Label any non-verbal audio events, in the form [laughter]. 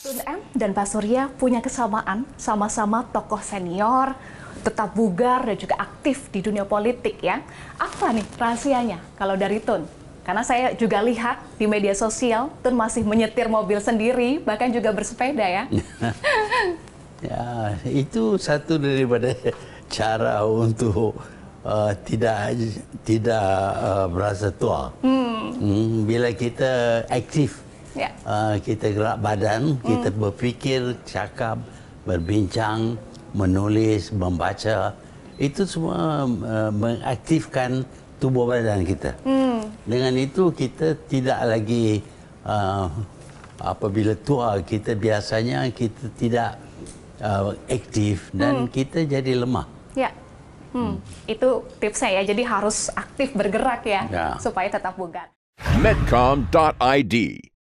Tun M dan Pak Surya punya kesamaan, sama-sama tokoh senior, tetap bugar dan juga aktif di dunia politik ya. Apa nih rahasianya kalau dari Tun? Karena saya juga lihat di media sosial Tun masih menyetir mobil sendiri, bahkan juga bersepeda ya. [laughs] ya, itu satu daripada [laughs] cara untuk uh, tidak tidak uh, eh, berasa tua. Hmm. Hmm, bila kita aktif yeah. Ya. uh, kita gerak badan, mm. kita hmm. berfikir, cakap, berbincang, menulis, membaca. Itu semua uh, mengaktifkan tubuh badan kita. Mm. Dengan itu kita tidak lagi uh, apabila tua kita biasanya kita tidak uh, aktif dan mm. kita jadi lemah. Ya. Hmm, hmm, itu tipsnya ya. Jadi harus aktif bergerak ya, ya. supaya tetap bugar. Medcom.id